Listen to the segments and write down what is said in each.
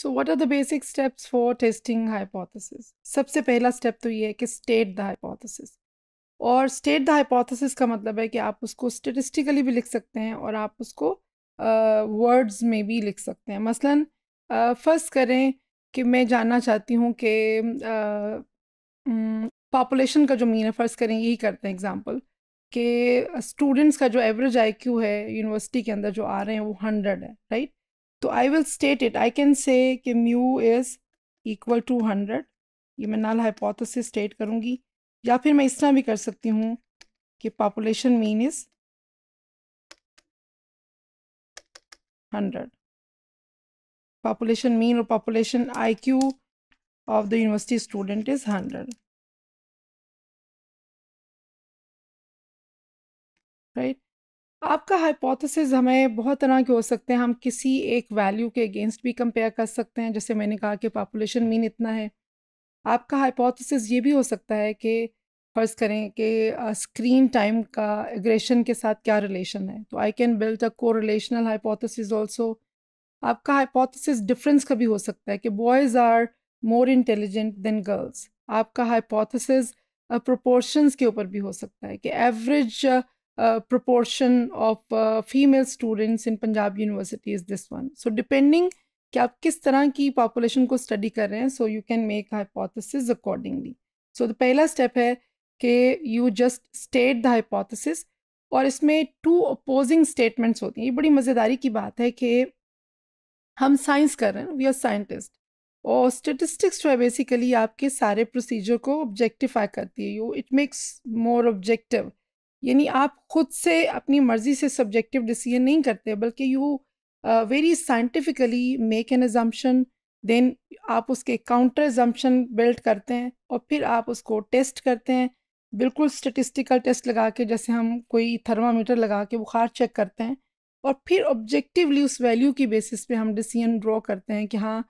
So what are the basic steps for testing hypothesis सबसे पहला step तो ये है कि स्टेट द हाइपोथेसिस और स्टेट द हाइपोथेसिस का मतलब है कि आप उसको स्टेटिस्टिकली भी लिख सकते हैं और आप उसको वर्ड्स uh, में भी लिख सकते हैं मसलन फर्स्ट uh, करें कि मैं जानना चाहती हूँ कि पॉपुलेशन uh, का जो मीन है फर्स्ट करें यही करते हैं एग्जांपल कि स्टूडेंट्स का जो एवरेज आईक्यू है यूनिवर्सिटी के अंदर जो आ रहे हैं वो हंड्रेड है राइट तो I will state it I can say कि mu is equal to hundred ये मैं नाल हाइपोथेसिस स्टेट करूँगी या फिर मैं इस तरह भी कर सकती हूँ कि population mean is hundred population mean और population I Q of the university student is hundred right आपका हाइपोथेसिस हमें बहुत तरह के हो सकते हैं हम किसी एक वैल्यू के अगेंस्ट भी कंपेयर कर सकते हैं जैसे मैंने कहा कि पॉपुलेशन मीन इतना है आपका हाइपोथेसिस ये भी हो सकता है कि फ़र्ज़ करें कि स्क्रीन टाइम का एग्रेशन के साथ क्या रिलेशन है तो I can build a correlational hypothesis also आपका हाइपोथेसिस डिफरेंस का भी हो सकता है कि boys are more intelligent than girls आपका हाइपोथेसिस प्रोपोर्शंस के ऊपर भी हो सकता है कि average uh, proportion of female students in Punjab university is this one so depending कि आप किस तरह की पॉपुलेशन को स्टडी कर रहे हैं so you can make hypothesis accordingly so the पहला स्टेप है कि you just state the hypothesis और इसमें टू अपोजिंग स्टेटमेंट्स होती हैं ये बड़ी मज़ेदारी की बात है कि हम साइंस कर रहे हैं वी आर साइंटिस्ट और स्टेटिस्टिक्स जो है बेसिकली आपके सारे प्रोसीजर को ऑब्जेक्टिफाई करती है you it makes more objective यानी आप खुद से अपनी मर्ज़ी से सब्जेक्टिव डिसीजन नहीं करते बल्कि you very scientifically make an assumption then आप उसके काउंटर एजम्पन बिल्ड करते हैं और फिर आप उसको टेस्ट करते हैं बिल्कुल स्टेटिस्टिकल टेस्ट लगा के जैसे हम कोई थर्मामीटर लगा के बुखार चेक करते हैं और फिर ऑब्जेक्टिवली उस वैल्यू की बेसिस पे हम डिसीजन ड्रॉ करते हैं कि हाँ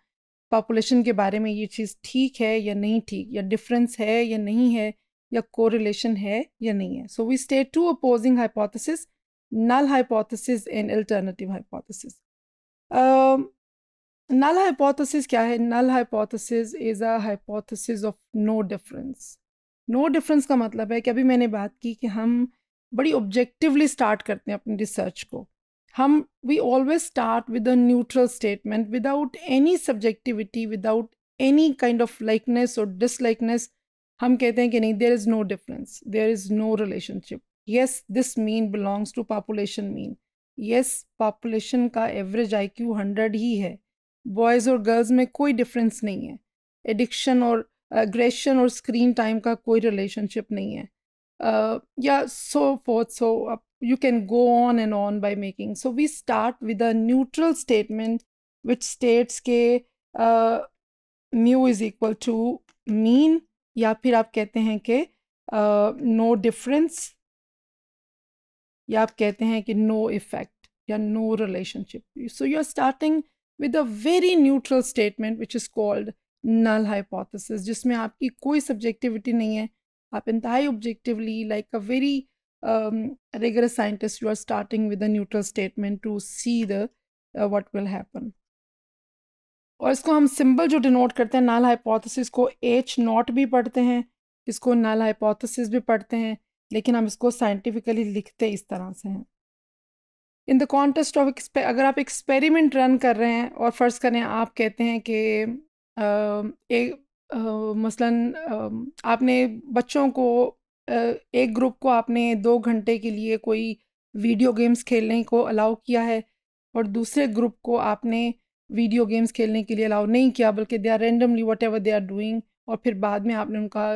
पॉपुलेशन के बारे में ये चीज़ ठीक है या नहीं ठीक या डिफरेंस है या नहीं है या कोरिलेशन है या नहीं है so we state two opposing hypothesis null hypothesis and alternative hypothesis null hypothesis क्या है null hypothesis is a hypothesis of no difference no difference का मतलब है कि अभी मैंने बात की कि हम बड़ी ऑब्जेक्टिवली स्टार्ट करते हैं अपनी रिसर्च को हम we always start with a neutral statement without any subjectivity without any kind of likeness और डिसलाइकनेस हम कहते हैं कि नहीं there is no difference there is no relationship yes this mean belongs to population mean yes population का average I Q hundred ही है boys और गर्ल्स में कोई डिफरेंस नहीं है एडिक्शन और एग्रेशन और स्क्रीन टाइम का कोई रिलेशनशिप नहीं है uh, या so fourth so you can go on and on by making so we start with a neutral statement which states के mu is equal to mean या फिर आप कहते हैं कि नो डिफरेंस या आप कहते हैं कि नो इफेक्ट या no relationship so you are starting with a very neutral statement which is called null hypothesis जिसमें आपकी कोई सब्जेक्टिविटी नहीं है आप इंतहाई objectively like a very regular scientist you are starting with a neutral statement to see the what will happen और इसको हम सिंबल जो डिनोट करते हैं नाल हाइपोथेसिस को एच नॉट भी पढ़ते हैं इसको नाल हाइपोथेसिस भी पढ़ते हैं लेकिन हम इसको साइंटिफिकली लिखते इस तरह से हैं इन द कॉन्टेस्ट ऑफ अगर आप एक्सपेरिमेंट रन कर रहे हैं और फ़र्ज़ करें आप कहते हैं कि एक मसलन आपने बच्चों को एक ग्रुप को आपने दो घंटे के लिए कोई वीडियो गेम्स खेलने को अलाउ किया है और दूसरे ग्रुप को आपने वीडियो गेम्स खेलने के लिए अलाउ नहीं किया बल्कि they are randomly whatever they are doing और फिर बाद में आपने उनका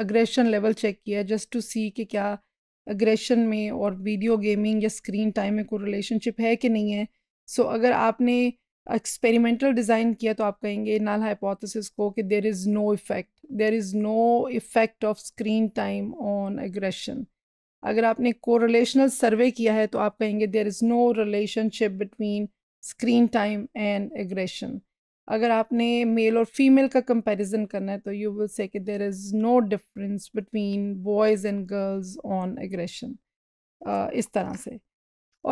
अग्रेशन लेवल चेक किया जस्ट टू सी कि क्या अग्रेशन में और वीडियो गेमिंग या स्क्रीन टाइम में कोई रिलेशनशिप है कि नहीं है सो so, अगर आपने एक्सपेरिमेंटल डिज़ाइन किया तो आप कहेंगे नाल हाइपोथेसिस को कि there is no effect there is no effect of screen time on aggression अगर आपने कोरिलेशनल सर्वे किया है तो आप कहेंगे there is no relationship between screen time and aggression अगर आपने मेल और फीमेल का कंपैरिजन करना है तो यू विल से कि there is no difference between boys and girls on aggression इस तरह से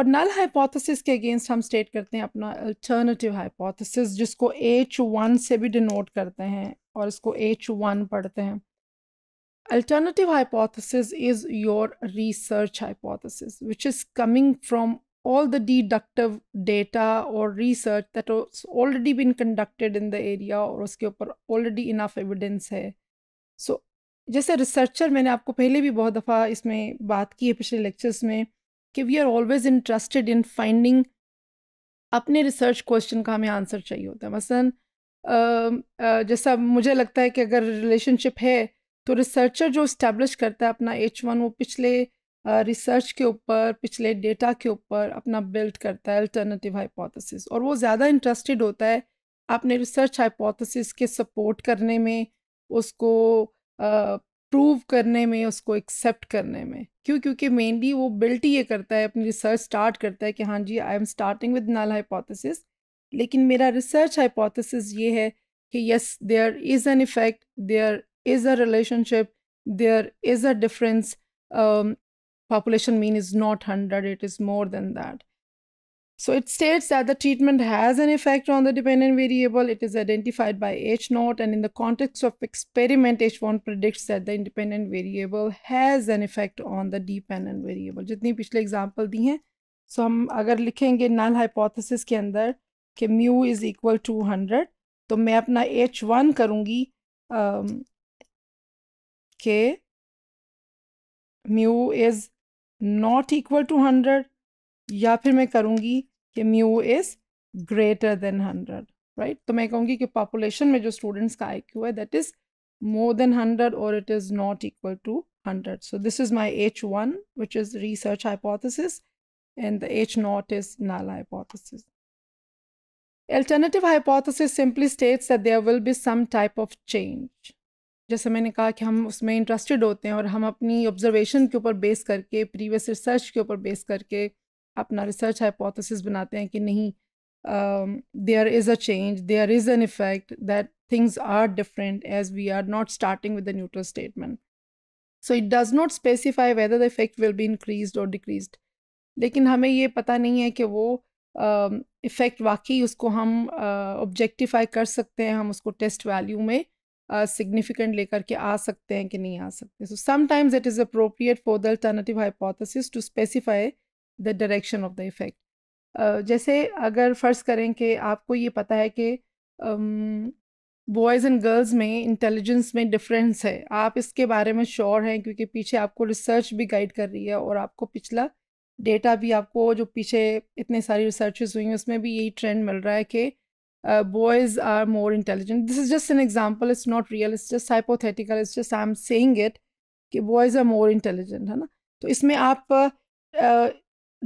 और नल हाइपोथेसिस के अगेंस्ट हम स्टेट करते हैं अपना अल्टरनेटिव हाइपोथेसिस जिसको एच वन से भी डिनोट करते हैं और इसको एच वन पढ़ते हैं alternative hypothesis is your research hypothesis which is coming from all the deductive data or research that has already been conducted in the area और उसके ऊपर already enough evidence है so जैसे रिसर्चर मैंने आपको पहले भी बहुत दफ़ा इसमें बात की है पिछले लेक्चर्स में कि we are always interested in finding अपने रिसर्च क्वेश्चन का हमें आंसर चाहिए होता है मसलन जैसा मुझे लगता है कि अगर रिलेशनशिप है तो रिसर्चर जो इस्टेब्लिश करता है अपना एच वन वो पिछले रिसर्च के ऊपर पिछले डेटा के ऊपर अपना बिल्ड करता है अल्टरनेटिव हाइपोथेसिस और वो ज़्यादा इंटरेस्टेड होता है अपने रिसर्च हाइपोथेसिस के सपोर्ट करने में उसको प्रूव करने में उसको एक्सेप्ट करने में क्यों क्योंकि मेनली वो बिल्ट ही ये करता है अपनी रिसर्च स्टार्ट करता है कि हाँ जी I am starting with null hypothesis लेकिन मेरा रिसर्च हाइपोथेसिस ये है कि yes there is an effect there is a relationship there is a difference population mean is not 100, it is more than that. So it states that the treatment has an effect on the dependent variable. It is identified by h naught and in the context of experiment, H1 predicts that the independent variable has an effect on the dependent variable. jitni pichle example di hain so hum agar likhenge null hypothesis ke andar कि mu is equal to 100 to main apna h1 karungi um के mu is Not equal to 100, या फिर मैं करूँगी कि mu is greater than 100, right? तो मैं कहूँगी कि पॉपुलेशन में जो स्टूडेंट्स का IQ Q more than 100 or it is not equal to 100. So this is my H1, which is research hypothesis, and the H0 is null hypothesis. Alternative hypothesis simply states that there will be some type of change. जैसे मैंने कहा कि हम उसमें interested होते हैं और हम अपनी ऑब्जर्वेशन के ऊपर बेस करके प्रीवियस रिसर्च के ऊपर बेस करके अपना रिसर्च हाइपोथेसिस बनाते हैं कि नहीं there is a change there is an effect that things are different as we are not starting with the neutral statement so it does not specify whether the effect will be increase और decrease लेकिन हमें ये पता नहीं है कि वो effect um, uh, वाकई उसको हम ऑब्जेक्टिफाई uh, कर सकते हैं हम उसको टेस्ट वैल्यू में सिग्निफिकेंट लेकर के आ सकते हैं कि नहीं आ सकते so sometimes it is appropriate for the alternative hypothesis to specify the direction of the effect जैसे अगर फ़र्ज़ करें कि आपको ये पता है कि बॉयज़ एंड गर्ल्स में इंटेलिजेंस में डिफरेंस है आप इसके बारे में श्योर हैं क्योंकि पीछे आपको रिसर्च भी गाइड कर रही है और आपको पिछला डेटा भी आपको जो पीछे इतने सारी रिसर्चेस हुई हैं उसमें भी यही ट्रेंड मिल रहा है कि uh, boys are more intelligent. This is just an example. It's not real. It's just hypothetical. It's just I'm saying it कि boys are more intelligent है ना तो इसमें आप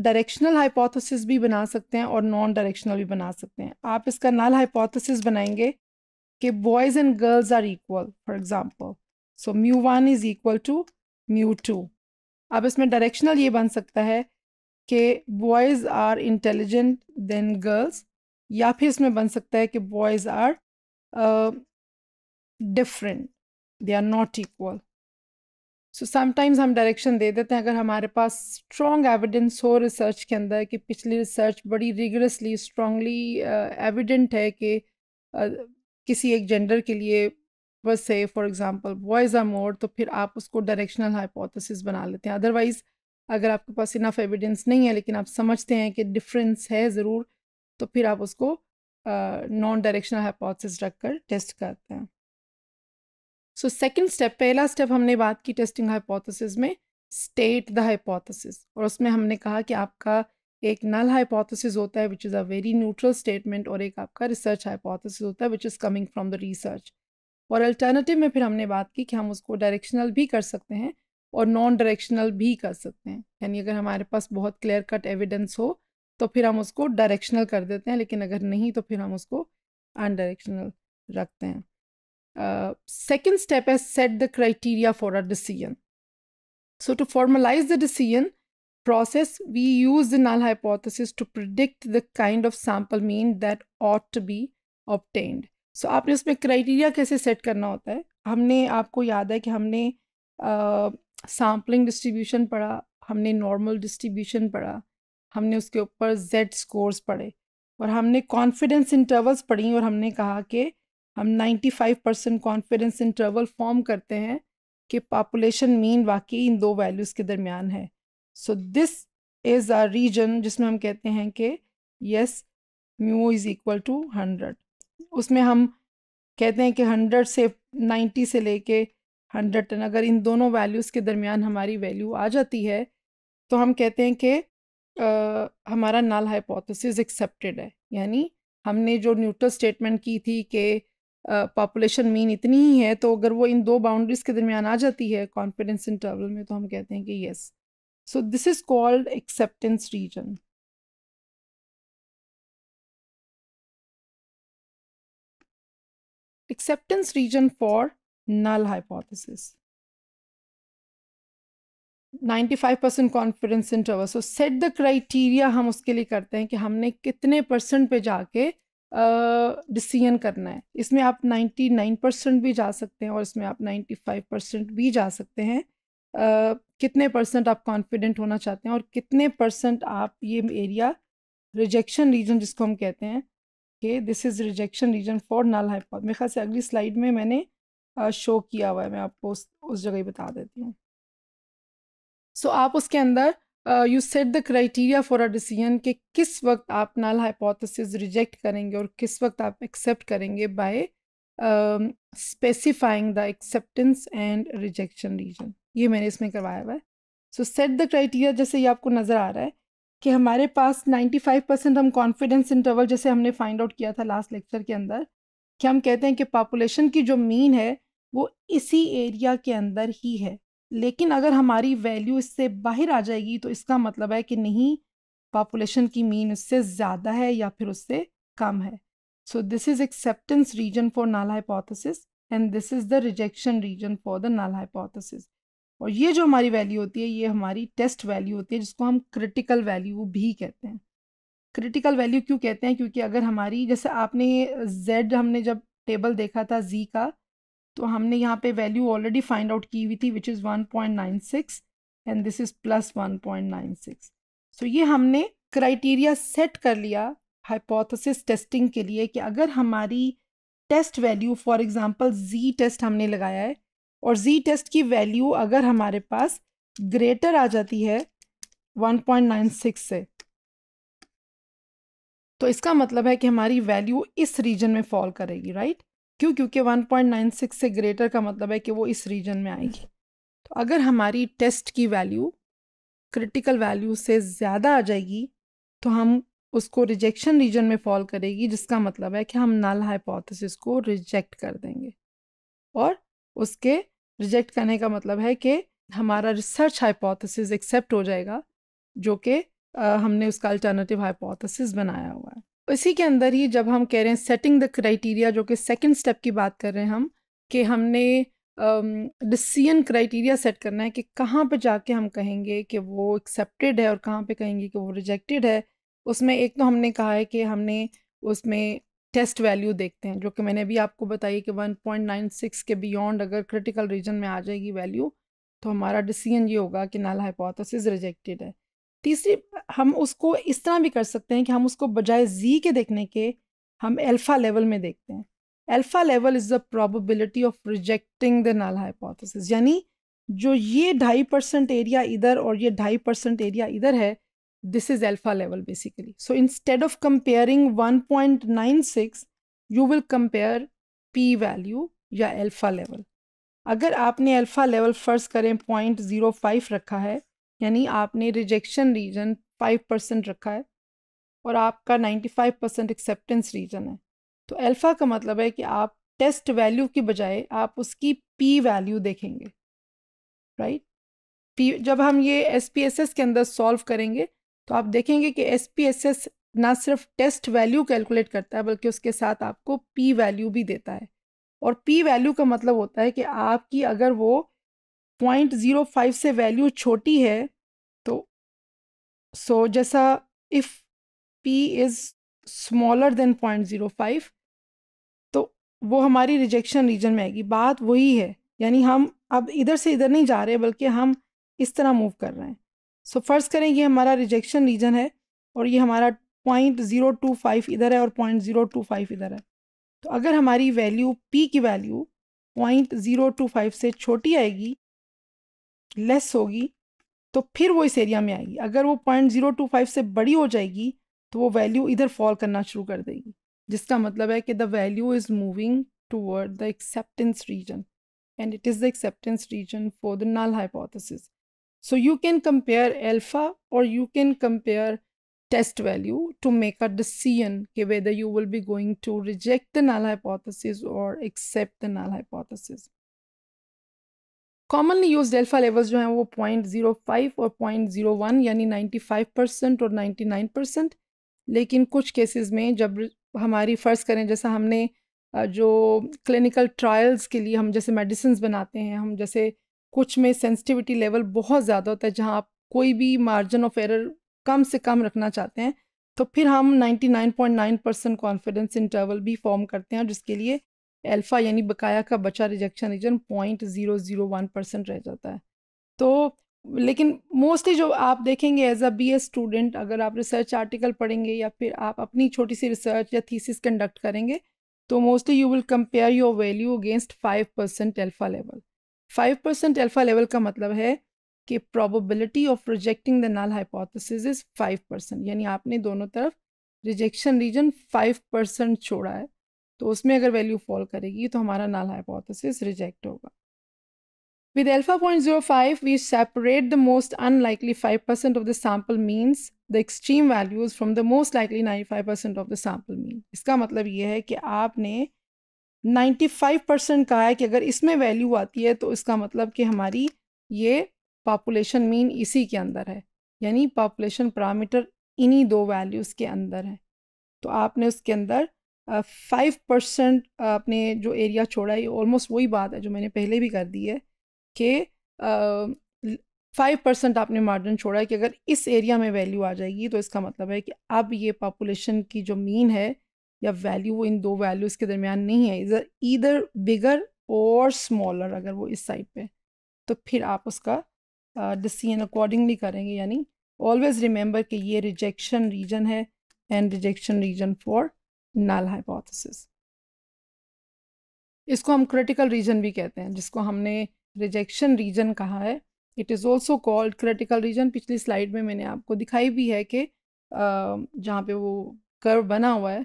डायरेक्शनल uh, हाइपोथेसिस भी बना सकते हैं और नॉन डायरेक्शनल भी बना सकते हैं आप इसका नल हाइपोथेसिस बनाएंगे कि boys and girls are equal for example so mu one is equal to mu two अब इसमें डायरेक्शनल ये बन सकता है कि boys are intelligent than girls या फिर इसमें बन सकता है कि boys are different they are not equal so sometimes हम डायरेक्शन दे देते हैं अगर हमारे पास स्ट्रॉन्ग एविडेंस हो रिसर्च के अंदर कि पिछली रिसर्च बड़ी रिगरसली स्ट्रॉन्गली एविडेंट है कि uh, किसी एक जेंडर के लिए बस से for example boys are more तो फिर आप उसको डायरेक्शनल हाइपोथेसिस बना लेते हैं अदरवाइज़ अगर आपके पास इनफ एविडेंस नहीं है लेकिन आप समझते हैं कि डिफरेंस है ज़रूर तो फिर आप उसको नॉन डायरेक्शनल हाइपोथेसिस रख कर टेस्ट करते हैं सो सेकंड स्टेप पहला स्टेप हमने बात की टेस्टिंग हाइपोथेसिस में स्टेट द हाइपोथेसिस और उसमें हमने कहा कि आपका एक नल हाइपोथेसिस होता है which is a very neutral statement और एक आपका रिसर्च हाइपोथेसिस होता है which is coming from the research और अल्टरनेटिव में फिर हमने बात की कि हम उसको डायरेक्शनल भी कर सकते हैं और नॉन डायरेक्शनल भी कर सकते हैं यानी अगर हमारे पास बहुत क्लियर कट एविडेंस हो तो फिर हम उसको डायरेक्शनल कर देते हैं लेकिन अगर नहीं तो फिर हम उसको अनडायरेक्शनल रखते हैं सेकेंड स्टेप है set the criteria for a decision so to formalize the decision process we use the null hypothesis to predict the kind of sample mean that ought to be obtained so आपने उसमें criteria कैसे set करना होता है हमने आपको याद है कि हमने सैम्पलिंग डिस्ट्रीब्यूशन पढ़ा हमने नॉर्मल डिस्ट्रीब्यूशन पढ़ा हमने उसके ऊपर जेड स्कोर्स पढ़े और हमने कॉन्फिडेंस इंटरवल्स पढ़ी और हमने कहा कि हम 95 परसेंट कॉन्फिडेंस इंटरवल फॉर्म करते हैं कि पॉपुलेशन मीन वाकई इन दो वैल्यूज़ के दरमियान है so this is a region जिसमें हम कहते हैं कि yes mu is equal to hundred उसमें हम कहते हैं कि हंड्रेड से नाइन्टी से लेके हंड्रेड टन अगर इन दोनों वैल्यूज़ के दरमियान हमारी वैल्यू आ जाती है तो हम कहते हैं कि हमारा नल हाइपोथिस एक्सेप्टेड है। यानी हमने जो न्यूट्रल स्टेटमेंट की थी कि पॉपुलेशन मीन इतनी ही है तो अगर वो इन दो बाउंड्रीज़ के दरमियान आ जाती है कॉन्फिडेंस इंटरवल में तो हम कहते हैं कि yes. So this is called acceptance region. Acceptance region for null hypothesis. 95 percent confidence interval so set the criteria हम उसके लिए करते हैं कि हमने कितने परसेंट पे जाके डिसीजन uh, करना है इसमें आप 99 परसेंट भी जा सकते हैं और इसमें आप 95 परसेंट भी जा सकते हैं uh, कितने परसेंट आप कॉन्फिडेंट होना चाहते हैं और कितने परसेंट आप ये एरिया रिजेक्शन रीजन जिसको हम कहते हैं कि this is rejection region for null hypothesis मेरे ख्याल से अगली स्लाइड में मैंने शो किया हुआ है मैं आपको उस उस जगह ही बता देती हूँ सो आप उसके अंदर you set the criteria for a decision कि किस वक्त आप नल हाइपोथेसिस रिजेक्ट करेंगे और किस वक्त आप एक्सेप्ट करेंगे by specifying the acceptance and rejection region ये मैंने इसमें करवाया हुआ है सो सेट द क्राइटेरिया जैसे ये आपको नज़र आ रहा है कि हमारे पास 95 परसेंट हम कॉन्फिडेंस इंटरवल जैसे हमने फाइंड आउट किया था लास्ट लेक्चर के अंदर कि हम कहते हैं कि पॉपुलेशन की जो मीन है वो इसी एरिया के अंदर ही है लेकिन अगर हमारी वैल्यू इससे बाहर आ जाएगी तो इसका मतलब है कि नहीं पॉपुलेशन की मीन उससे ज़्यादा है या फिर उससे कम है so this is acceptance region for null hypothesis and this is the rejection region for the null hypothesis और ये जो हमारी वैल्यू होती है ये हमारी टेस्ट वैल्यू होती है जिसको हम क्रिटिकल वैल्यू भी कहते हैं क्रिटिकल वैल्यू क्यों कहते हैं क्योंकि अगर हमारी जैसे आपने जेड हमने जब टेबल देखा था जी का तो हमने यहाँ पे वैल्यू ऑलरेडी फाइंड आउट की हुई थी which is one point nine six and this is plus one point nine six so ये हमने क्राइटेरिया सेट कर लिया हाइपोथेसिस टेस्टिंग के लिए कि अगर हमारी test value for example Z test हमने लगाया है और जी टेस्ट की वैल्यू अगर हमारे पास ग्रेटर आ जाती है सिक्स से तो इसका मतलब है कि हमारी वैल्यू इस रीजन में फॉल करेगी राइट क्यों क्योंकि 1.96 से ग्रेटर का मतलब है कि वो इस रीजन में आएगी तो अगर हमारी टेस्ट की वैल्यू क्रिटिकल वैल्यू से ज़्यादा आ जाएगी तो हम उसको रिजेक्शन रीजन में फॉल करेगी जिसका मतलब है कि हम नल हाइपोथेसिस को रिजेक्ट कर देंगे और उसके रिजेक्ट करने का मतलब है कि हमारा रिसर्च हाइपोथेसिस एक्सेप्ट हो जाएगा जो कि हमने उसका अल्टरनेटिव हाइपोथेसिस बनाया हुआ है इसी के अंदर ही जब हम कह रहे हैं सेटिंग द क्राइटेरिया जो कि सेकंड स्टेप की बात कर रहे हैं हम कि हमने डिसीजन क्राइटेरिया सेट करना है कि कहाँ पे जाके हम कहेंगे कि वो एक्सेप्टेड है और कहाँ पे कहेंगे कि वो रिजेक्टेड है उसमें एक तो हमने कहा है कि हमने उसमें टेस्ट वैल्यू देखते हैं जो कि मैंने अभी आपको बताई कि 1.96 के बियॉन्ड अगर क्रिटिकल रीजन में आ जाएगी वैल्यू तो हमारा डिसीजन ये होगा कि नाला हाइपोथेसिस रिजेक्टेड है तीसरी हम उसको इस तरह भी कर सकते हैं कि हम उसको बजाय जी के देखने के हम अल्फ़ा लेवल में देखते हैं alpha level is the probability of rejecting the null hypothesis यानी जो ये ढाई परसेंट एरिया इधर और ये ढाई परसेंट एरिया इधर है this is alpha level basically so instead of comparing one point nine six you will compare P value या अल्फ़ा लेवल अगर आपने अल्फ़ा लेवल फ़र्ज़ करें पॉइंट ज़ीरो फाइव रखा है यानी आपने रिजेक्शन रीजन फाइव परसेंट रखा है और आपका ninety five percent acceptance region है तो अल्फ़ा का मतलब है कि आप टेस्ट वैल्यू की बजाय आप उसकी पी वैल्यू देखेंगे राइट पी जब हम ये एस पी एस एस के अंदर सॉल्व करेंगे तो आप देखेंगे कि एस पी एस एस ना सिर्फ टेस्ट वैल्यू कैलकुलेट करता है बल्कि उसके साथ आपको पी वैल्यू भी देता है और पी वैल्यू का मतलब होता है कि आपकी अगर वो पॉइंट ज़ीरो फाइव से वैल्यू छोटी है तो सो so जैसा if P is smaller than point zero five तो वो हमारी रिजेक्शन रीजन में आएगी बात वही है यानी हम अब इधर से इधर नहीं जा रहे बल्कि हम इस तरह मूव कर रहे हैं सो so, फर्स्ट करें ये हमारा रिजेक्शन रीजन है और ये हमारा पॉइंट ज़ीरो टू फाइव इधर है और पॉइंट ज़ीरो टू फाइव इधर है तो अगर हमारी वैल्यू पी की value point zero two five से छोटी आएगी लेस होगी तो फिर वो इस एरिया में आएगी अगर वो पॉइंट जीरो टू फाइव से बड़ी हो जाएगी तो वो वैल्यू इधर फॉल करना शुरू कर देगी जिसका मतलब है कि the value is moving toward the acceptance region and it is the acceptance region for the null hypothesis so you can compare alpha और you can compare test value to make a decision के whether you will be going to reject the null hypothesis और accept the null hypothesis commonly use the alpha levels जो हैं वो point zero five और point zero one यानी ninety five percent और ninety nine percent लेकिन कुछ केसेस में जब हमारी फ़र्ज़ करें जैसा हमने जो क्लिनिकल ट्रायल्स के लिए हम जैसे मेडिसिन बनाते हैं हम जैसे कुछ में सेंसिटिविटी लेवल बहुत ज़्यादा होता है जहाँ आप कोई भी मार्जिन ऑफ एरर कम से कम रखना चाहते हैं तो फिर हम 99.9 परसेंट कॉन्फिडेंस इंटरवल भी फॉर्म करते हैं जिसके लिए अल्फ़ा यानी बकाया का बचा rejection region point zero zero one percent रह जाता है तो लेकिन मोस्टली जो आप देखेंगे एज अ बी स्टूडेंट अगर आप रिसर्च आर्टिकल पढ़ेंगे या फिर आप अपनी छोटी सी रिसर्च या थीसिस कंडक्ट करेंगे तो mostly you will compare your value against five percent alpha level five percent alpha level का मतलब है कि probability of rejecting the null hypothesis is five percent यानी आपने दोनों तरफ रिजेक्शन रीजन फाइव परसेंट छोड़ा है तो उसमें अगर वैल्यू फॉल करेगी तो हमारा नल हाइपोथेसिस रिजेक्ट होगा with alpha point zero five we separate the most unlikely five percent of the sample means the extreme values from the most likely ninety five percent of the sample mean इसका मतलब ये है कि आपने ninety five percent कहा है कि अगर इसमें वैल्यू आती है तो इसका मतलब कि हमारी ये पॉपुलेशन मीन इसी के अंदर है यानी पॉपुलेशन पैरामीटर इन्हीं दो वैल्यूज़ के अंदर है तो आपने उसके अंदर फाइव परसेंट आपने जो एरिया छोड़ा है ऑलमोस्ट वही बात है जो मैंने पहले भी कर दी है कि फाइव परसेंट आपने मार्जिन छोड़ा है कि अगर इस एरिया में वैल्यू आ जाएगी तो इसका मतलब है कि अब ये पॉपुलेशन की जो मीन है या वैल्यू वो इन दो वैल्यूज़ के दरमियान नहीं है इधर इधर बिगर और स्मॉलर अगर वो इस साइड पे तो फिर आप उसका डिसीजन अकॉर्डिंगली करेंगे यानी ऑलवेज रिमेंबर कि ये रिजेक्शन रीजन है and rejection region for null hypothesis इसको हम क्रिटिकल रीजन भी कहते हैं जिसको हमने रिजेक्शन रीजन कहा है it is also called critical region पिछली स्लाइड में मैंने आपको दिखाई भी है कि जहाँ पे वो कर्व बना हुआ है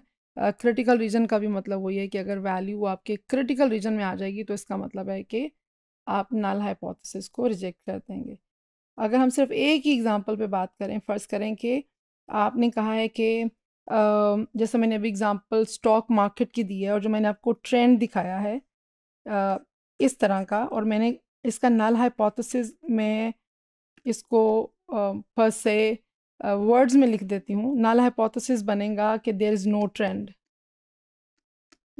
क्रिटिकल uh, रीजन का भी मतलब वही है कि अगर वैल्यू आपके क्रिटिकल रीजन में आ जाएगी तो इसका मतलब है कि आप नल हाइपोथेसिस को रिजेक्ट कर देंगे अगर हम सिर्फ एक ही एग्जांपल पे बात करें फर्ज करें कि आपने कहा है कि जैसे जैसा मैंने अभी एग्जांपल स्टॉक मार्केट की दी है और जो मैंने आपको ट्रेंड दिखाया है uh, इस तरह का और मैंने इसका नल हाइपोथेसिस में इसको पर से वर्ड्स में लिख देती हूँ नल हाइपोथेसिस बनेगा कि there is no trend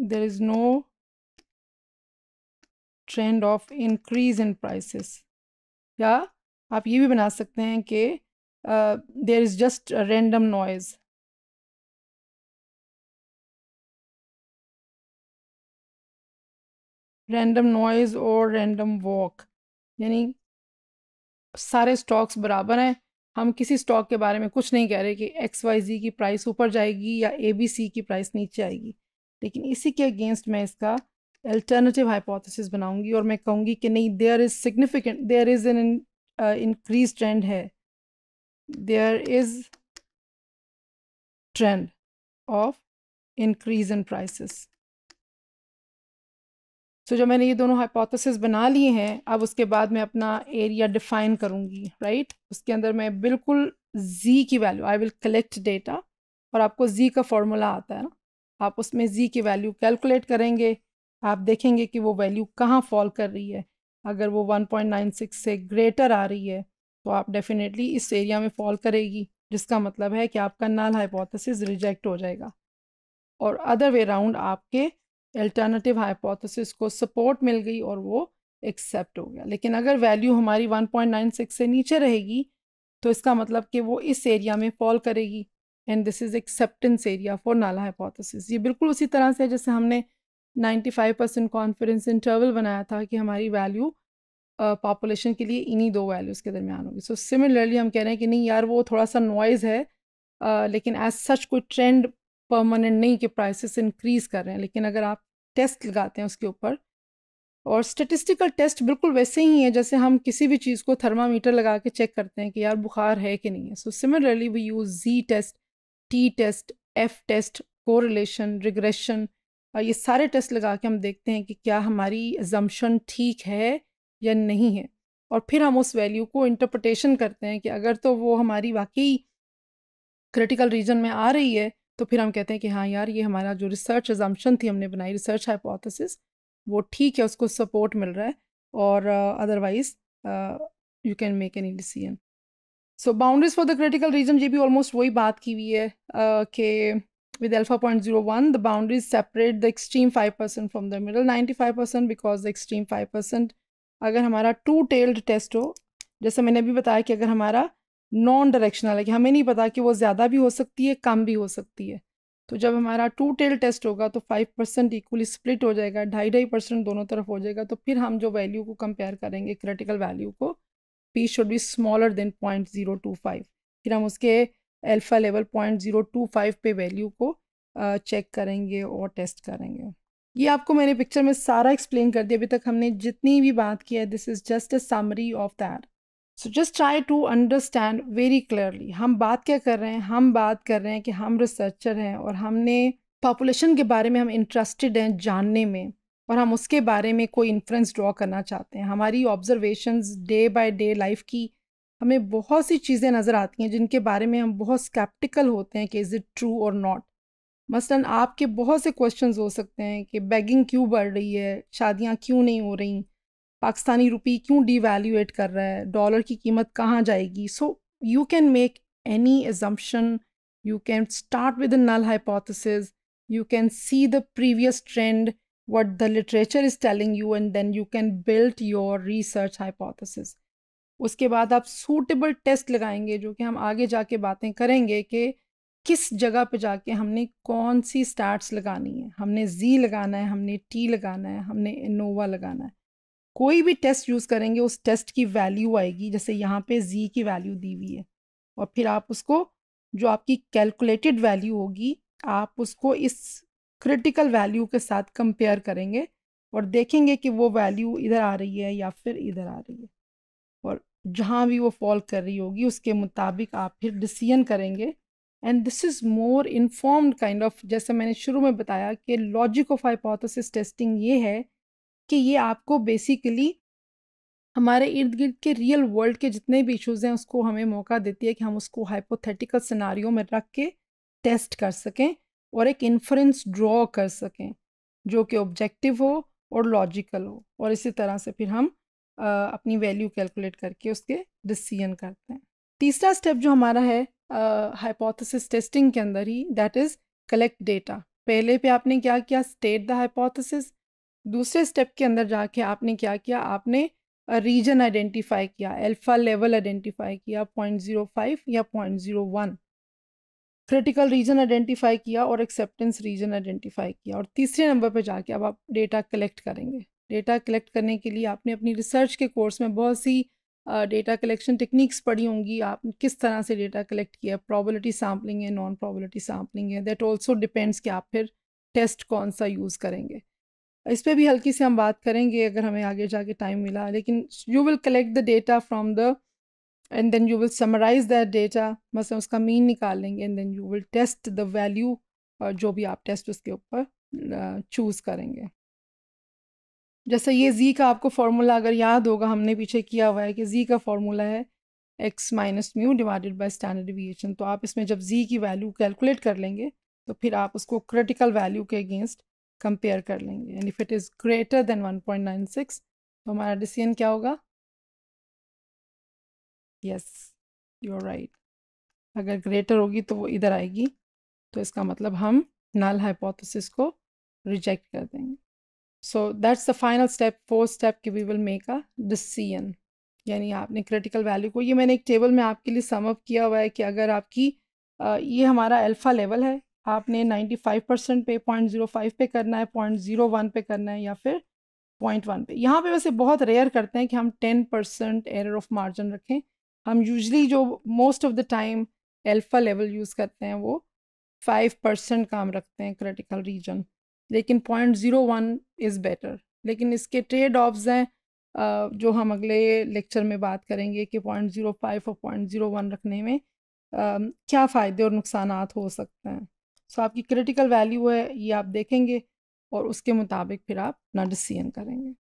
there is no trend of increase in prices या आप ये भी बना सकते हैं कि there is just random noise random noise और रैंडम वॉक यानी सारे स्टॉक्स बराबर हैं हम किसी स्टॉक के बारे में कुछ नहीं कह रहे कि एक्स वाई जी की प्राइस ऊपर जाएगी या ए बी सी की प्राइस नीचे आएगी लेकिन इसी के अगेंस्ट मैं इसका अल्टरनेटिव हाइपोथेसिस बनाऊंगी और मैं कहूँगी कि नहीं there is significant there is an increase trend है there is trend of increase in prices so so, जब मैंने ये दोनों हाइपोथेसिस बना लिए हैं अब उसके बाद मैं अपना एरिया डिफाइन करूँगी राइट उसके अंदर मैं बिल्कुल जी की value I will collect data और आपको जी का फॉर्मूला आता है ना आप उसमें जी की वैल्यू कैलकुलेट करेंगे आप देखेंगे कि वो वैल्यू कहाँ फॉल कर रही है अगर वो 1.96 से ग्रेटर आ रही है तो आप डेफिनेटली इस एरिया में फॉल करेगी जिसका मतलब है कि आपका नल हाइपोथेसिस रिजेक्ट हो जाएगा और अदर वे राउंड आपके अल्टरनेटिव हाइपोथेसिस को सपोर्ट मिल गई और वो एक्सेप्ट हो गया लेकिन अगर वैल्यू हमारी 1.96 से नीचे रहेगी तो इसका मतलब कि वो इस एरिया में फॉल करेगी and this is acceptance area for null hypothesis ये बिल्कुल उसी तरह से जैसे हमने 95 परसेंट कॉन्फिडेंस इंटरवल बनाया था कि हमारी वैल्यू पॉपुलेशन के लिए इन्हीं दो वैल्यूज़ के दरमियान होगी सो सिमिलरली हम कह रहे हैं कि नहीं यार वो थोड़ा सा नॉइज़ है आ, लेकिन एज सच कोई ट्रेंड परमानेंट नहीं कि प्राइसेस इंक्रीज़ कर रहे हैं लेकिन अगर आप टेस्ट लगाते हैं उसके ऊपर और स्टेटिस्टिकल टेस्ट बिल्कुल वैसे ही है जैसे हम किसी भी चीज़ को थर्मामीटर लगा के चेक करते हैं कि यार बुखार है कि नहीं है so similarly we use Z test T test F test correlation regression ये सारे टेस्ट लगा के हम देखते हैं कि क्या हमारी जम्पन ठीक है या नहीं है और फिर हम उस वैल्यू को इंटरप्रटेशन करते हैं कि अगर तो वो हमारी वाकई क्रिटिकल रीजन में आ रही है तो फिर हम कहते हैं कि हाँ यार ये हमारा जो रिसर्च एजम्पन थी हमने बनाई रिसर्च हाइपोथेसिस वो ठीक है उसको सपोर्ट मिल रहा है और otherwise you can make any decision so boundaries for the critical region ये भी ऑलमोस्ट वही बात की हुई है uh, कि boundaries separate the extreme five percent from the middle ninety five percent because the extreme five percent अगर हमारा टू टेल्ड टेस्ट हो जैसे मैंने अभी बताया कि अगर हमारा नॉन डायरेक्शनल है कि हमें नहीं पता कि वो ज़्यादा भी हो सकती है कम भी हो सकती है तो जब हमारा टू टेल टेस्ट होगा तो फाइव परसेंट इक्वली स्प्लिट हो जाएगा ढाई ढाई परसेंट दोनों तरफ हो जाएगा तो फिर हम जो वैल्यू को कंपेयर करेंगे क्रिटिकल वैल्यू को P should be smaller than point zero two five फिर हम उसके alpha level point zero two five पे वैल्यू को चेक करेंगे और टेस्ट करेंगे ये आपको मैंने पिक्चर में सारा एक्सप्लेन कर दिया अभी तक हमने जितनी भी बात की है this is just a summary of that so just try to understand very clearly हम बात क्या कर रहे हैं हम बात कर रहे हैं कि हम रिसर्चर हैं और हमने पॉपुलेशन के बारे में हम इंटरेस्टेड हैं जानने में और हम उसके बारे में कोई इन्फ्रेंस ड्रॉ करना चाहते हैं हमारी observation day by day life की हमें बहुत सी चीज़ें नज़र आती हैं जिनके बारे में हम बहुत स्केप्टिकल होते हैं कि इज़ इट ट्रू और नॉट मसलन आपके बहुत से क्वेश्चंस हो सकते हैं कि बैगिंग क्यों बढ़ रही है शादियां क्यों नहीं हो रही पाकिस्तानी रुपी क्यों डिवेल्यूएट कर रहा है डॉलर की कीमत कहाँ जाएगी so you can make any assumption you can start with null hypothesis you can see the previous trend what the literature is telling you and then you can build your research hypothesis उसके बाद आप suitable test लगाएंगे जो कि हम आगे जाके बातें करेंगे कि किस जगह पे जाके हमने कौन सी स्टार्ट्स लगानी है हमने जी लगाना है हमने टी लगाना है हमने इनोवा लगाना है कोई भी टेस्ट यूज़ करेंगे उस टेस्ट की वैल्यू आएगी जैसे यहाँ पे जी की वैल्यू दी हुई है और फिर आप उसको जो आपकी कैलकुलेटेड वैल्यू होगी आप उसको इस क्रिटिकल वैल्यू के साथ कंपेयर करेंगे और देखेंगे कि वो वैल्यू इधर आ रही है या फिर इधर आ रही है और जहाँ भी वो फॉल कर रही होगी उसके मुताबिक आप फिर डिसीजन करेंगे and this is more informed kind of जैसे मैंने शुरू में बताया कि लॉजिक ऑफ हाइपोथेसिस टेस्टिंग ये है कि ये आपको बेसिकली हमारे इर्द गिर्द के रियल वर्ल्ड के जितने भी इश्यूज़ हैं उसको हमें मौका देती है कि हम उसको हाइपोथेटिकल सिनारियो में रख के टेस्ट कर सकें और एक इन्फ्रेंस ड्रॉ कर सकें जो कि ऑब्जेक्टिव हो और लॉजिकल हो और इसी तरह से फिर हम आ, अपनी वैल्यू कैलकुलेट करके उसके डिसीजन करते हैं तीसरा स्टेप जो हमारा है हाइपोथेसिस टेस्टिंग के अंदर ही दैट इज़ कलेक्ट डेटा पहले पे आपने क्या किया स्टेट द हाइपोथेसिस दूसरे स्टेप के अंदर जाके आपने क्या किया आपने रीजन आइडेंटिफाई किया अल्फा लेवल आइडेंटिफाई किया पॉइंट ज़ीरो फाइव या point zero one critical region identify किया और एक्सेप्टेंस रीजन आइडेंटिफाई किया और तीसरे नंबर पर जाके अब आप डेटा कलेक्ट करेंगे डेटा कलेक्ट करने के लिए आपने अपनी रिसर्च के कोर्स में बहुत सी डेटा कलेक्शन टेक्निक्स पढ़ी होंगी आप किस तरह से डेटा कलेक्ट किया प्रॉबलिटी सैम्पलिंग है नॉन प्रॉबलिटी सैम्पलिंग है दैट ऑल्सो डिपेंड्स कि आप फिर टेस्ट कौन सा यूज़ करेंगे इस पर भी हल्की सी हम बात करेंगे अगर हमें आगे जाके टाइम मिला लेकिन you will collect the data from the and then you will summarize that data मतलब उसका मीन निकाल लेंगे and then you will test the value और जो भी आप टेस्ट उसके ऊपर चूज़ करेंगे जैसे ये जी का आपको फार्मूला अगर याद होगा हमने पीछे किया हुआ है कि जी का फार्मूला है X minus mu divided by standard deviation तो आप इसमें जब जी की वैल्यू कैलकुलेट कर लेंगे तो फिर आप उसको क्रिटिकल वैल्यू के अगेंस्ट कंपेयर कर लेंगे and if it is greater than 1.96 तो हमारा डिसीजन क्या होगा यस यू आर राइट अगर ग्रेटर होगी तो वो इधर आएगी तो इसका मतलब हम नल हाइपोथेसिस को रिजेक्ट कर देंगे so that's the final step fourth step कि we will make a decision यानी आपने क्रिटिकल वैल्यू को ये मैंने एक टेबल में आपके लिए समअप किया हुआ है कि अगर आपकी ये हमारा अल्फ़ा लेवल है आपने 95 परसेंट पे पॉइंट ज़ीरो फाइव पे करना है पॉइंट ज़ीरो वन पे करना है या फिर पॉइंट वन पे यहाँ पे वैसे बहुत रेयर करते हैं कि हम ten percent error of margin रखें हम यूजली जो most of the time alpha level use करते हैं वो फाइव परसेंट काम रखते हैं क्रिटिकल रीजन लेकिन point zero one is better लेकिन इसके ट्रेड ऑफ्स हैं जो हम अगले लेक्चर में बात करेंगे कि पॉइंट ज़ीरो फाइव और पॉइंट ज़ीरो वन रखने में क्या फ़ायदे और नुकसान हो सकते हैं सो आपकी क्रिटिकल वैल्यू है ये आप देखेंगे और उसके मुताबिक फिर आप अपना डिसीजन करेंगे